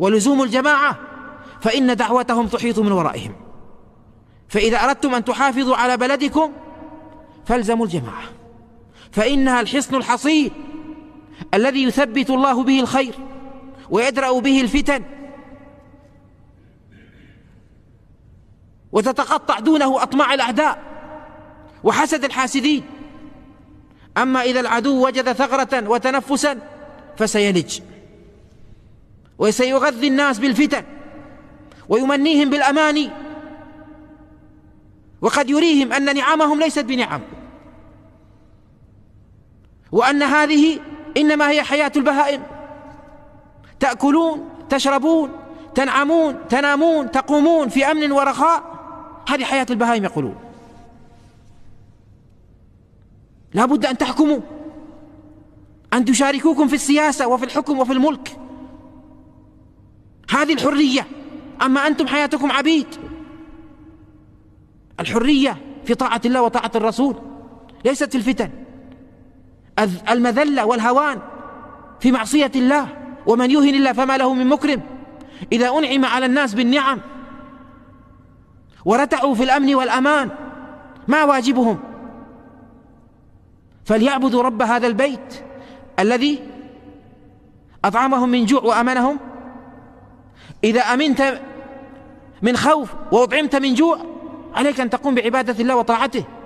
ولزوم الجماعة فإن دعوتهم تحيط من ورائهم فإذا أردتم أن تحافظوا على بلدكم فالزموا الجماعة فإنها الحصن الحصين الذي يثبت الله به الخير ويدرأ به الفتن وتتقطع دونه أطماع الأعداء وحسد الحاسدين أما إذا العدو وجد ثغرة وتنفسا فسيلج وسيغذي الناس بالفتن ويمنيهم بالأماني وقد يريهم أن نعمهم ليست بنعم وأن هذه إنما هي حياة البهائم تأكلون تشربون تنعمون تنامون تقومون في أمن ورخاء هذه حياة البهائم يقولون لا بد أن تحكموا أن تشاركوكم في السياسة وفي الحكم وفي الملك هذه الحرية أما أنتم حياتكم عبيد الحرية في طاعة الله وطاعة الرسول ليست في الفتن المذلة والهوان في معصية الله ومن يهن الله فما له من مكرم إذا أنعم على الناس بالنعم ورتعوا في الأمن والأمان ما واجبهم فليعبدوا رب هذا البيت الذي أطعمهم من جوع وأمنهم إذا أمنت من خوف وأطعمت من جوع عليك أن تقوم بعبادة الله وطاعته